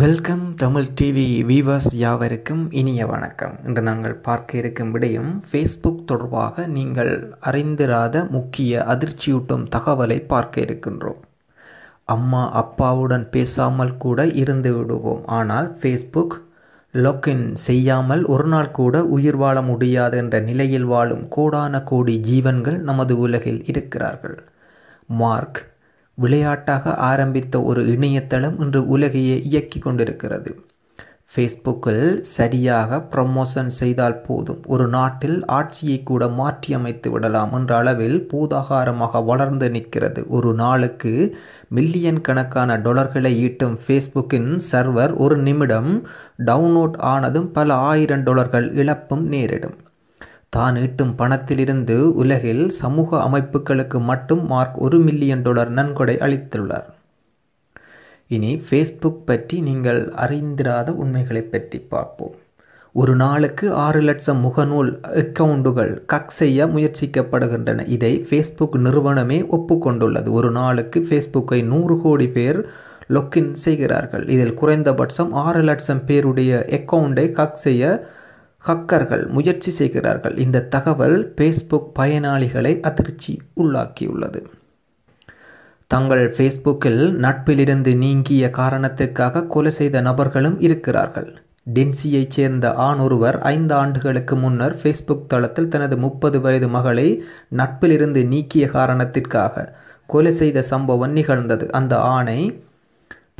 welcome Tamil TV viewers யாவருக்கும் இனிய வணக்கம் இன்று நாங்கள் பார்க்க இருக்கும் விடயம் ஃபேஸ்புக் தொடர்பாக நீங்கள் அறிந்திராத முக்கிய அதிர்ச்சியூட்டும் தகவலை பார்க்க இருக்கின்றோம் அம்மா அப்பாவுடன் பேசாமல் கூட இருந்து விடுவோம் ஆனால் ஃபேஸ்புக் லொக்கின் செய்யாமல் ஒரு நாள் கூட உயிர் வாழ முடியாது என்ற நிலையில் வாழும் கோடான கோடி ஜீவன்கள் நமது உலகில் இருக்கிறார்கள் மார்க் விளையாட்டாக ஆரம்பித்த ஒரு இணையதளம் இன்று உலகையே இயக்கி கொண்டிருக்கிறது ஃபேஸ்புக்கில் சரியாக ப்ரமோஷன் செய்தால் போதும் ஒரு நாட்டில் ஆட்சியை கூட மாற்றியமைத்து விடலாம் என்ற அளவில் பூதாகாரமாக வளர்ந்து நிற்கிறது ஒரு நாளுக்கு மில்லியன் கணக்கான டொலர்களை ஈட்டும் ஃபேஸ்புக்கின் சர்வர் ஒரு நிமிடம் டவுன்லோட் ஆனதும் பல ஆயிரம் டொலர்கள் இழப்பும் நேரிடும் தான் ஈட்டும் பணத்திலிருந்து உலகில் சமூக அமைப்புகளுக்கு மட்டும் மார்க் ஒரு மில்லியன் டாலர் நன்கொடை அளித்துள்ளார் இனி ஃபேஸ்புக் பற்றி நீங்கள் அறிந்திராத உண்மைகளை பற்றி பார்ப்போம் ஒரு நாளுக்கு ஆறு லட்சம் முகநூல் அக்கவுண்டுகள் கக் செய்ய முயற்சிக்கப்படுகின்றன இதை ஃபேஸ்புக் நிறுவனமே ஒப்புக்கொண்டுள்ளது ஒரு நாளுக்கு ஃபேஸ்புக்கை நூறு கோடி பேர் லொக்கின் செய்கிறார்கள் இதில் குறைந்தபட்சம் ஆறு லட்சம் பேருடைய அக்கவுண்டை கக் செய்ய ஹக்கர்கள் முயற்சி செய்கிறார்கள் இந்த தகவல் ஃபேஸ்புக் பயனாளிகளை அதிர்ச்சி உள்ளாக்கியுள்ளது தங்கள் ஃபேஸ்புக்கில் நட்பிலிருந்து நீங்கிய காரணத்திற்காக கொலை செய்த நபர்களும் இருக்கிறார்கள் டென்சியைச் சேர்ந்த ஆண் ஒருவர் ஐந்து ஆண்டுகளுக்கு முன்னர் ஃபேஸ்புக் தளத்தில் தனது முப்பது வயது மகளை நட்பிலிருந்து நீக்கிய காரணத்திற்காக கொலை செய்த சம்பவம் நிகழ்ந்தது அந்த ஆணை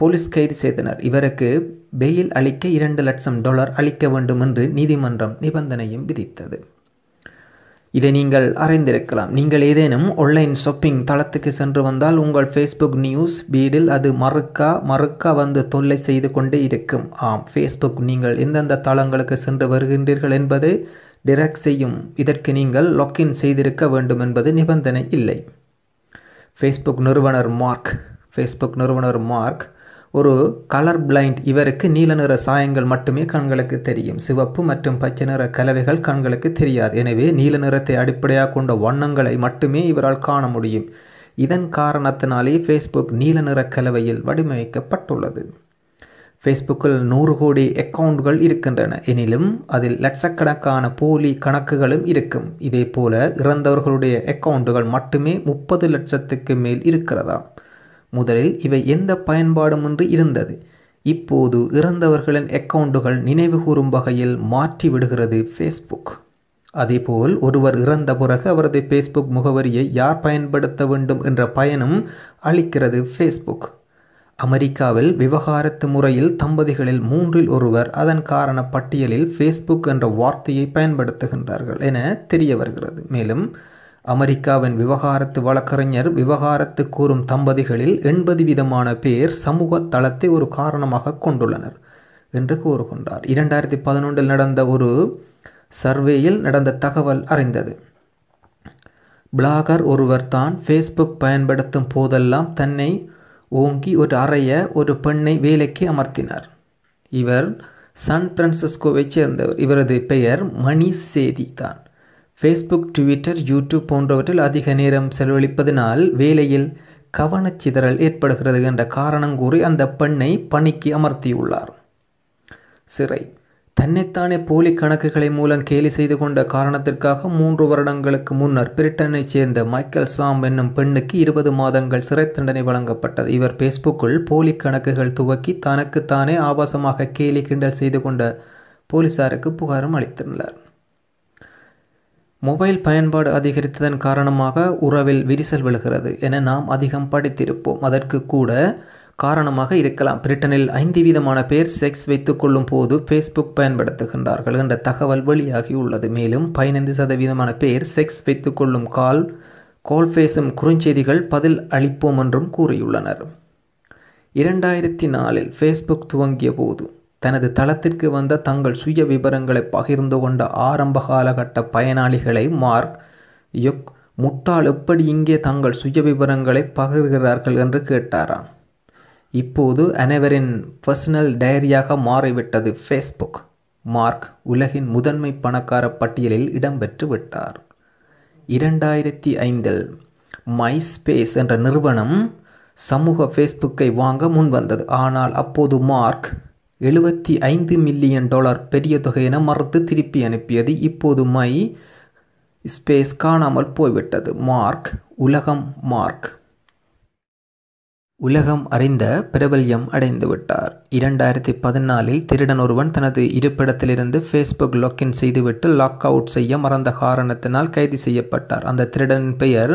போலீஸ் கைது செய்தனர் இவருக்கு பெயில் அளிக்க இரண்டு லட்சம் டாலர் அளிக்க வேண்டும் என்று நீதிமன்றம் நிபந்தனையும் விதித்தது இதை நீங்கள் அறிந்திருக்கலாம் நீங்கள் ஏதேனும் ஆன்லைன் ஷாப்பிங் தளத்துக்கு சென்று வந்தால் உங்கள் ஃபேஸ்புக் நியூஸ் பீடில் அது மறுக்கா மறுக்கா வந்து தொல்லை செய்து கொண்டே இருக்கும் ஆம் ஃபேஸ்புக் நீங்கள் எந்தெந்த தளங்களுக்கு சென்று வருகின்றீர்கள் என்பது டிரெக்ட் செய்யும் இதற்கு நீங்கள் லாக்இன் செய்திருக்க வேண்டும் என்பது நிபந்தனை இல்லை ஃபேஸ்புக் நிறுவனர் மார்க் ஃபேஸ்புக் நிறுவனர் மார்க் ஒரு கலர் பிளைண்ட் இவருக்கு நீல நிற சாயங்கள் மட்டுமே கண்களுக்கு தெரியும் சிவப்பு மற்றும் பச்சை நிற கலவைகள் கண்களுக்கு தெரியாது எனவே நீல நிறத்தை அடிப்படையாக கொண்ட வண்ணங்களை மட்டுமே இவரால் காண முடியும் இதன் காரணத்தினாலே ஃபேஸ்புக் நீல நிற கலவையில் வடிவமைக்கப்பட்டுள்ளது ஃபேஸ்புக்கில் நூறு கோடி அக்கவுண்ட்கள் இருக்கின்றன எனிலும் அதில் லட்சக்கணக்கான போலி கணக்குகளும் இருக்கும் இதே போல இறந்தவர்களுடைய அக்கவுண்டுகள் மட்டுமே முப்பது லட்சத்துக்கு மேல் இருக்கிறதா முதலில் இவை எந்த பயன்பாடுமின்றி இருந்தது இப்போது இறந்தவர்களின் அக்கவுண்டுகள் நினைவு கூறும் வகையில் மாற்றி விடுகிறது ஃபேஸ்புக் அதேபோல் ஒருவர் இறந்த பிறகு அவரது ஃபேஸ்புக் முகவரியை யார் பயன்படுத்த வேண்டும் என்ற பயனும் அளிக்கிறது ஃபேஸ்புக் அமெரிக்காவில் விவகாரத்து முறையில் தம்பதிகளில் மூன்றில் ஒருவர் அதன் காரண பட்டியலில் ஃபேஸ்புக் என்ற வார்த்தையை பயன்படுத்துகின்றார்கள் என தெரிய வருகிறது மேலும் அமெரிக்காவின் விவகாரத்து வழக்கறிஞர் விவகாரத்து கூறும் தம்பதிகளில் எண்பது விதமான பேர் சமூக தளத்தை ஒரு காரணமாக கொண்டுள்ளனர் என்று கூறுகின்றார் இரண்டாயிரத்தி பதினொன்றில் நடந்த ஒரு சர்வேயில் நடந்த தகவல் அறிந்தது பிளாகர் ஒருவர் தான் ஃபேஸ்புக் பயன்படுத்தும் போதெல்லாம் தன்னை ஓங்கி ஒரு அறைய ஒரு பெண்ணை வேலைக்கு அமர்த்தினார் இவர் சான் பிரான்சிஸ்கோவை சேர்ந்தவர் இவரது பெயர் மணி சேதி தான் ஃபேஸ்புக் ட்விட்டர் யூடியூப் போன்றவற்றில் அதிக நேரம் செலவழிப்பதனால் வேலையில் கவனச்சிதறல் ஏற்படுகிறது என்ற காரணம் கூறி அந்த பெண்ணை பணிக்கு அமர்த்தியுள்ளார் சிறை தன்னைத்தானே போலி கணக்குகளை மூலம் கேலி செய்து கொண்ட காரணத்திற்காக மூன்று வருடங்களுக்கு முன்னர் பிரிட்டனைச் சேர்ந்த மைக்கேல் சாம் என்னும் பெண்ணுக்கு இருபது மாதங்கள் சிறை தண்டனை வழங்கப்பட்டது இவர் பேஸ்புக்கில் போலி கணக்குகள் துவக்கி தனக்குத்தானே ஆபாசமாக கேலி கிண்டல் செய்து கொண்ட போலீசாருக்கு புகாரும் அளித்துள்ளார் மொபைல் பயன்பாடு அதிகரித்ததன் காரணமாக உறவில் விரிசல் விழுகிறது என நாம் அதிகம் படித்திருப்போம் அதற்கு கூட காரணமாக இருக்கலாம் பிரிட்டனில் ஐந்து வீதமான பேர் செக்ஸ் வைத்துக்கொள்ளும் போது ஃபேஸ்புக் பயன்படுத்துகின்றார்கள் என்ற தகவல் வெளியாகி உள்ளது மேலும் பதினைந்து சதவீதமான பேர் செக்ஸ் வைத்துக்கொள்ளும் கால் கோல் பேசும் குறுஞ்செய்திகள் பதில் அளிப்போம் என்றும் கூறியுள்ளனர் இரண்டாயிரத்தி நாலில் ஃபேஸ்புக் துவங்கிய போது தனது தளத்திற்கு வந்த தங்கள் சுய விவரங்களை பகிர்ந்து கொண்ட ஆரம்ப காலகட்ட பயனாளிகளை மார்க் யுக் முட்டாள் எப்படி இங்கே தங்கள் சுய விவரங்களை பகிர்கிறார்கள் என்று கேட்டாராம் இப்போது அனைவரின் பர்சனல் டைரியாக மாறிவிட்டது ஃபேஸ்புக் மார்க் உலகின் முதன்மை பணக்கார பட்டியலில் இடம்பெற்று விட்டார் இரண்டாயிரத்தி ஐந்தில் மை ஸ்பேஸ் என்ற நிறுவனம் சமூக ஃபேஸ்புக்கை வாங்க முன்வந்தது ஆனால் அப்போது மார்க் எழுபத்தி ஐந்து மில்லியன் டாலர் பெரிய தொகையென மறுத்து திருப்பி அனுப்பியது இப்போது மை ஸ்பேஸ் காணாமல் போய்விட்டது மார்க் உலகம் மார்க் உலகம் அறிந்த பிரபல்யம் அடைந்துவிட்டார் இரண்டாயிரத்தி பதினாலில் திருடன் ஒருவன் தனது இருப்பிடத்திலிருந்து ஃபேஸ்புக் லாக்இன் செய்துவிட்டு லாக் அவுட் செய்ய மறந்த காரணத்தினால் கைது செய்யப்பட்டார் அந்த திருடனின் பெயர்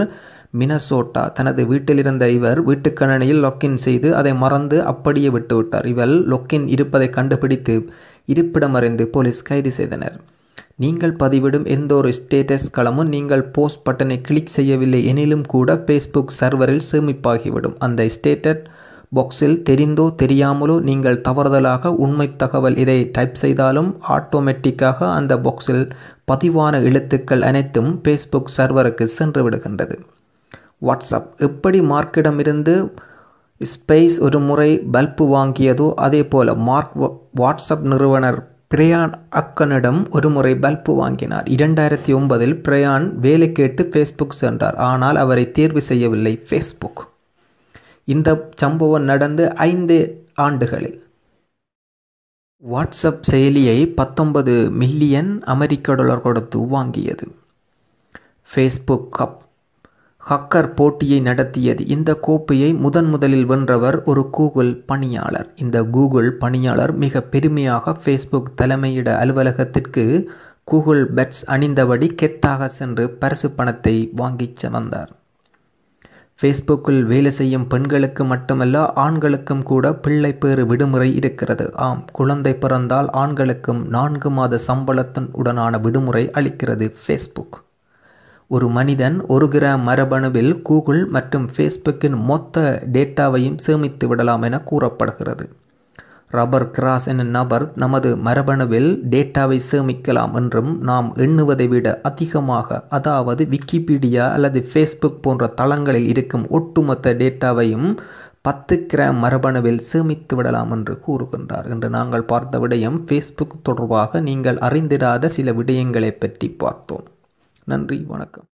மினசோட்டா தனது வீட்டிலிருந்த இவர் வீட்டுக்கணனியில் லொக்கின் செய்து அதை மறந்து அப்படியே விட்டுவிட்டார் இவள் லொக்கின் இருப்பதை கண்டுபிடித்து இருப்பிடமறிந்து போலீஸ் கைது செய்தனர் நீங்கள் பதிவிடும் எந்த ஒரு ஸ்டேட்டஸ் களமும் நீங்கள் போஸ்ட் பட்டனை கிளிக் செய்யவில்லை எனிலும் கூட ஃபேஸ்புக் சர்வரில் சேமிப்பாகிவிடும் அந்த ஸ்டேட்டட் பாக்ஸில் தெரிந்தோ தெரியாமலோ நீங்கள் தவறுதலாக உண்மை தகவல் இதை டைப் செய்தாலும் ஆட்டோமேட்டிக்காக அந்த பாக்ஸில் பதிவான எழுத்துக்கள் அனைத்தும் ஃபேஸ்புக் சர்வருக்கு சென்று விடுகின்றது வாட்ஸ்அப் எப்படி மார்க்கிடமிருந்து ஸ்பைஸ் ஒரு முறை பல்பு வாங்கியதோ அதே போல் மார்க் வாட்ஸ்அப் நிறுவனர் பிரயான் அக்கனிடம் ஒரு முறை பல்பு வாங்கினார் இரண்டாயிரத்தி ஒன்பதில் பிரயான் வேலை கேட்டு ஃபேஸ்புக் சென்றார் ஆனால் அவரை தேர்வு செய்யவில்லை ஃபேஸ்புக் இந்த சம்பவம் நடந்து ஐந்து ஆண்டுகளில் வாட்ஸ்அப் செயலியை பத்தொன்பது மில்லியன் அமெரிக்க டாலர் கொடுத்து வாங்கியது ஃபேஸ்புக் கப் ஹக்கர் போட்டியை நடத்தியது இந்த கோப்பையை முதன் முதலில் வென்றவர் ஒரு கூகுள் பணியாளர் இந்த கூகுள் பணியாளர் மிக பெருமையாக ஃபேஸ்புக் தலைமையிட அலுவலகத்திற்கு கூகுள் பெட்ஸ் அணிந்தபடி கெத்தாக சென்று பரிசு பணத்தை வாங்கி வந்தார் ஃபேஸ்புக்கில் வேலை செய்யும் பெண்களுக்கு மட்டுமல்ல ஆண்களுக்கும் கூட பிள்ளை பேறு விடுமுறை இருக்கிறது ஆம் குழந்தை பிறந்தால் ஆண்களுக்கும் நான்கு மாத சம்பளத்தின் உடனான விடுமுறை அளிக்கிறது ஃபேஸ்புக் ஒரு மனிதன் ஒரு கிராம் மரபணுவில் கூகுள் மற்றும் ஃபேஸ்புக்கின் மொத்த டேட்டாவையும் சேமித்து விடலாம் என கூறப்படுகிறது ரப்பர் கிராஸ் என நபர் நமது மரபணுவில் டேட்டாவை சேமிக்கலாம் என்றும் நாம் எண்ணுவதை விட அதிகமாக அதாவது விக்கிபீடியா அல்லது ஃபேஸ்புக் போன்ற தளங்களில் இருக்கும் ஒட்டுமொத்த டேட்டாவையும் பத்து கிராம் மரபணுவில் சேமித்து விடலாம் என்று கூறுகின்றார் என்று நாங்கள் பார்த்த விடயம் ஃபேஸ்புக் தொடர்பாக நீங்கள் அறிந்திராத சில விடயங்களை பற்றி பார்த்தோம் நன்றி வணக்கம்